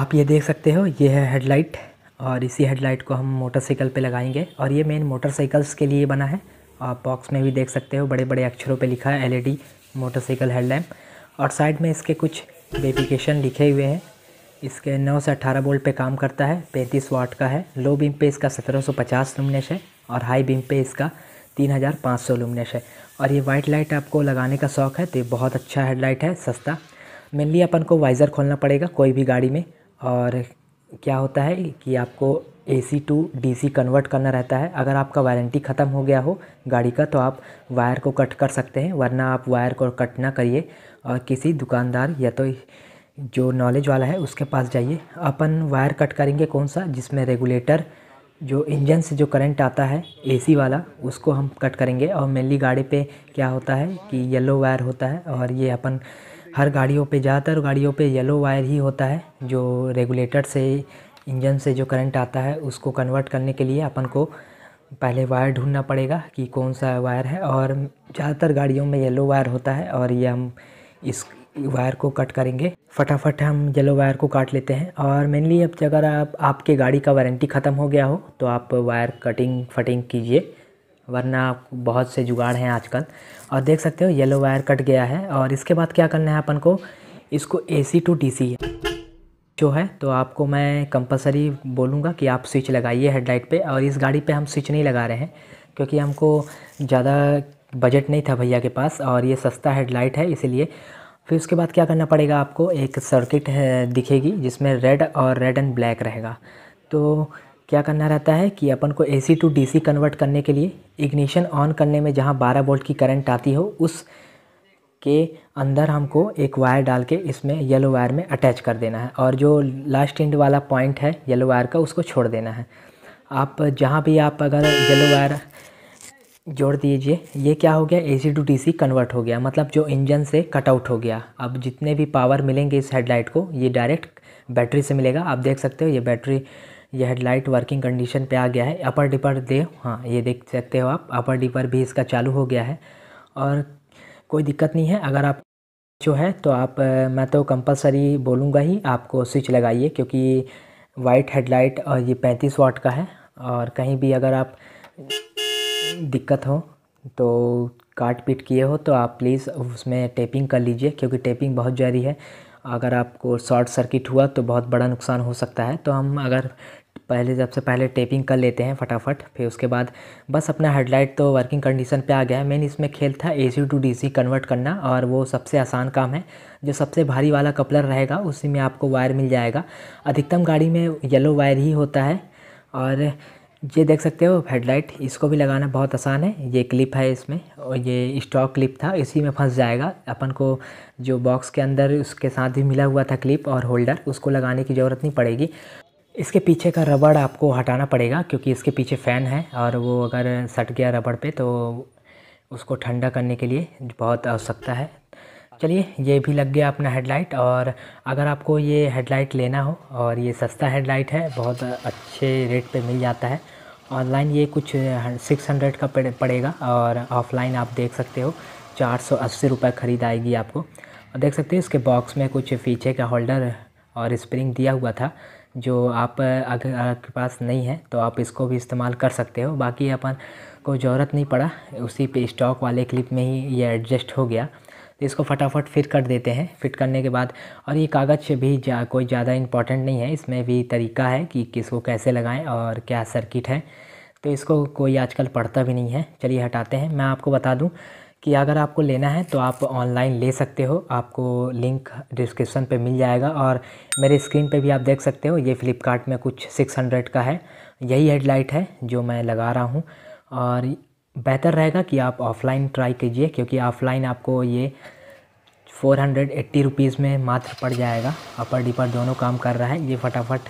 आप ये देख सकते हो ये है हेडलाइट और इसी हेडलाइट को हम मोटरसाइकिल पे लगाएंगे और ये मेन मोटरसाइकिल्स के लिए बना है आप बॉक्स में भी देख सकते हो बड़े बड़े अक्षरों पे लिखा है एलईडी मोटरसाइकिल हेडलैम्प और साइड में इसके कुछ वेरिफिकेशन लिखे हुए हैं इसके 9 से 18 वोल्ट पे काम करता है 35 वाट का है लो बीम पे इसका 1750 सौ है और हाई बीम पे इसका 3500 हज़ार है और ये वाइट लाइट आपको लगाने का शौक़ है तो ये बहुत अच्छा हेडलाइट है सस्ता मेनली अपन को वाइज़र खोलना पड़ेगा कोई भी गाड़ी में और क्या होता है कि आपको A C to D C convert करना रहता है अगर आपका वारंटी ख़त्म हो गया हो गाड़ी का तो आप वायर को कट कर सकते हैं वरना आप वायर को कट ना करिए और किसी दुकानदार या तो जो नॉलेज वाला है उसके पास जाइए अपन वायर कट करेंगे कौन सा जिसमें रेगुलेटर जो इंजन से जो करंट आता है एसी वाला उसको हम कट करेंगे और मेनली गाड़ी पे क्या होता है कि येलो वायर होता है और ये अपन हर गाड़ियों पे ज़्यादातर गाड़ियों पे येलो वायर ही होता है जो रेगुलेटर से इंजन से जो करंट आता है उसको कन्वर्ट करने के लिए अपन को पहले वायर ढूंढना पड़ेगा कि कौन सा वायर है और ज़्यादातर गाड़ियों में येलो वायर होता है और ये हम इस वायर को कट करेंगे फटाफट हम येलो वायर को काट लेते हैं और मेनली अब अगर आप आपके गाड़ी का वारंटी ख़त्म हो गया हो तो आप वायर कटिंग फटिंग कीजिए वरना बहुत से जुगाड़ हैं आजकल और देख सकते हो येलो वायर कट गया है और इसके बाद क्या करना है अपन को इसको ए सी टू डी सी जो है तो आपको मैं कंपलसरी बोलूँगा कि आप स्विच लगाइए हेडलाइट पे और इस गाड़ी पे हम स्विच नहीं लगा रहे हैं क्योंकि हमको ज़्यादा बजट नहीं था भैया के पास और ये सस्ता हेडलाइट है इसीलिए फिर उसके बाद क्या करना पड़ेगा आपको एक सर्किट दिखेगी जिसमें रेड और रेड एंड ब्लैक रहेगा तो क्या करना रहता है कि अपन को एसी टू डीसी कन्वर्ट करने के लिए इग्निशन ऑन करने में जहाँ 12 वोल्ट की करंट आती हो उस के अंदर हमको एक वायर डाल के इसमें येलो वायर में अटैच कर देना है और जो लास्ट एंड वाला पॉइंट है येलो वायर का उसको छोड़ देना है आप जहाँ भी आप अगर येलो वायर जोड़ दीजिए ये क्या हो गया सी टू डी कन्वर्ट हो गया मतलब जो इंजन से कटआउट हो गया अब जितने भी पावर मिलेंगे इस हेडलाइट को ये डायरेक्ट बैटरी से मिलेगा आप देख सकते हो ये बैटरी ये हेडलाइट वर्किंग कंडीशन पे आ गया है अपर डिपर दे हाँ ये देख सकते हो आप अपर डिपर भी इसका चालू हो गया है और कोई दिक्कत नहीं है अगर आप जो है तो आप मैं तो कंपलसरी बोलूँगा ही आपको स्विच लगाइए क्योंकि वाइट हेडलाइट और ये पैंतीस वाट का है और कहीं भी अगर आप दिक्कत हो तो काट पीट किए हो तो आप प्लीज़ उसमें टेपिंग कर लीजिए क्योंकि टेपिंग बहुत जारी है अगर आपको शॉर्ट सर्किट हुआ तो बहुत बड़ा नुकसान हो सकता है तो हम अगर पहले सबसे पहले टेपिंग कर लेते हैं फटाफट फिर उसके बाद बस अपना हेडलाइट तो वर्किंग कंडीशन पे आ गया है मेन इसमें खेल था एसी टू डीसी कन्वर्ट करना और वो सबसे आसान काम है जो सबसे भारी वाला कपलर रहेगा उसी में आपको वायर मिल जाएगा अधिकतम गाड़ी में येलो वायर ही होता है और ये देख सकते हो हेडलाइट इसको भी लगाना बहुत आसान है ये क्लिप है इसमें और ये स्टॉक क्लिप था इसी में फंस जाएगा अपन को जो बॉक्स के अंदर उसके साथ भी मिला हुआ था क्लिप और होल्डर उसको लगाने की ज़रूरत नहीं पड़ेगी इसके पीछे का रबड़ आपको हटाना पड़ेगा क्योंकि इसके पीछे फ़ैन है और वो अगर सट गया रबड़ पे तो उसको ठंडा करने के लिए बहुत आवश्यकता है चलिए ये भी लग गया अपना हेडलाइट और अगर आपको ये हेडलाइट लेना हो और ये सस्ता हेडलाइट है बहुत अच्छे रेट पे मिल जाता है ऑनलाइन ये कुछ सिक्स हंड्रेड का पड़ेगा और ऑफ़लाइन आप देख सकते हो चार सौ अस्सी रुपये ख़रीद आएगी आपको और देख सकते हो इसके बॉक्स में कुछ पीछे का होल्डर और स्प्रिंग दिया हुआ था जो आप अगर आपके पास नहीं है तो आप इसको भी इस्तेमाल कर सकते हो बाकी अपन को ज़रूरत नहीं पड़ा उसी पे स्टॉक वाले क्लिप में ही ये एडजस्ट हो गया तो इसको फटाफट फिट कर देते हैं फिट करने के बाद और ये कागज़ भी जा कोई ज़्यादा इम्पॉर्टेंट नहीं है इसमें भी तरीका है कि किसको कैसे लगाएं और क्या सर्किट है तो इसको कोई आजकल पढ़ता भी नहीं है चलिए हटाते हैं मैं आपको बता दूँ कि अगर आपको लेना है तो आप ऑनलाइन ले सकते हो आपको लिंक डिस्क्रिप्शन पे मिल जाएगा और मेरे स्क्रीन पे भी आप देख सकते हो ये फ़्लिपकार्ट में कुछ 600 का है यही हेडलाइट है जो मैं लगा रहा हूँ और बेहतर रहेगा कि आप ऑफ़लाइन ट्राई कीजिए क्योंकि ऑफ़लाइन आपको ये फ़ोर हंड्रेड में मात्र पड़ जाएगा अपर डिपर दोनों काम कर रहा है ये फटाफट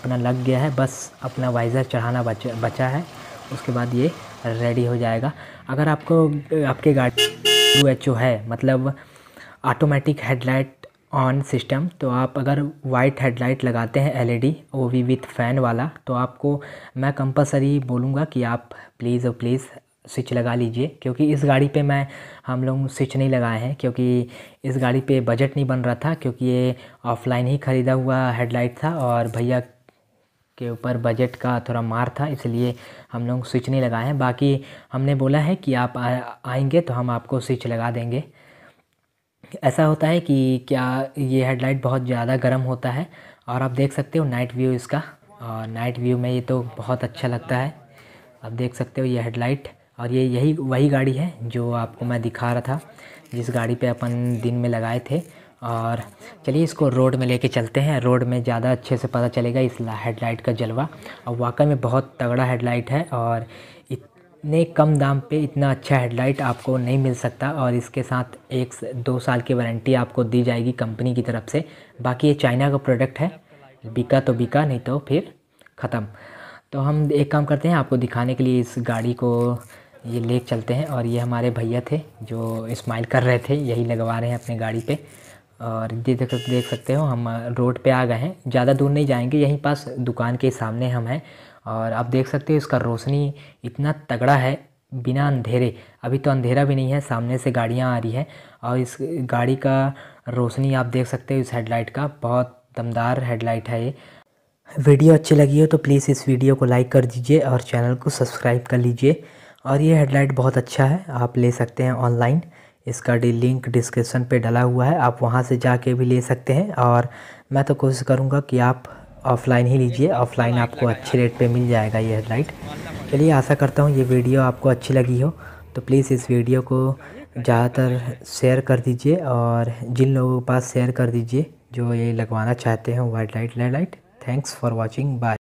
अपना लग गया है बस अपना वाइज़र चढ़ाना बचा बचा है उसके बाद ये रेडी हो जाएगा अगर आपको आपके गाड़ी यू एच ओ है मतलब ऑटोमेटिक हेडलाइट ऑन सिस्टम तो आप अगर वाइट हेडलाइट लगाते हैं LED O V with fan वाला तो आपको मैं कंपलसरी बोलूँगा कि आप प्लीज़ और प्लीज़ स्विच लगा लीजिए क्योंकि इस गाड़ी पे मैं हम लोग स्विच नहीं लगाए हैं क्योंकि इस गाड़ी पे बजट नहीं बन रहा था क्योंकि ये ऑफलाइन ही ख़रीदा हुआ हेडलाइट था और भैया के ऊपर बजट का थोड़ा मार था इसलिए हम लोग स्विच नहीं लगाए हैं बाकी हमने बोला है कि आप आ, आएंगे तो हम आपको स्विच लगा देंगे ऐसा होता है कि क्या ये हेडलाइट बहुत ज़्यादा गर्म होता है और आप देख सकते हो नाइट व्यू इसका और नाइट व्यू में ये तो बहुत अच्छा लगता है आप देख सकते हो ये हेडलाइट और ये यही वही गाड़ी है जो आपको मैं दिखा रहा था जिस गाड़ी पे अपन दिन में लगाए थे और चलिए इसको रोड में लेके चलते हैं रोड में ज़्यादा अच्छे से पता चलेगा इस हेडलाइट का जलवा और वाकई में बहुत तगड़ा हेडलाइट है और इतने कम दाम पे इतना अच्छा हेडलाइट आपको नहीं मिल सकता और इसके साथ एक दो साल की वारंटी आपको दी जाएगी कंपनी की तरफ से बाकी ये चाइना का प्रोडक्ट है बिका तो बिका नहीं तो फिर ख़त्म तो हम एक काम करते हैं आपको दिखाने के लिए इस गाड़ी को ये ले चलते हैं और ये हमारे भैया थे जो इस्माइल कर रहे थे यही लगवा रहे हैं अपने गाड़ी पर और देख देख सकते हो हम रोड पे आ गए हैं ज़्यादा दूर नहीं जाएंगे यहीं पास दुकान के सामने हम हैं और आप देख सकते हो इसका रोशनी इतना तगड़ा है बिना अंधेरे अभी तो अंधेरा भी नहीं है सामने से गाड़ियाँ आ रही हैं और इस गाड़ी का रोशनी आप देख सकते हो इस हेडलाइट का बहुत दमदार हेडलाइट है ये वीडियो अच्छी लगी हो तो प्लीज़ इस वीडियो को लाइक कर दीजिए और चैनल को सब्सक्राइब कर लीजिए और ये हेडलाइट बहुत अच्छा है आप ले सकते हैं ऑनलाइन इसका डी लिंक डिस्क्रिप्शन पे डला हुआ है आप वहाँ से जाके भी ले सकते हैं और मैं तो कोशिश करूँगा कि आप ऑफ़लाइन ही लीजिए ऑफ़लाइन आपको अच्छे रेट पे मिल जाएगा ये हेडलाइट चलिए आशा करता हूँ ये वीडियो आपको अच्छी लगी हो तो प्लीज़ इस वीडियो को ज़्यादातर शेयर कर दीजिए और जिन लोगों के पास शेयर कर दीजिए जो ये लगवाना चाहते हैं white light LED light thanks for watching bye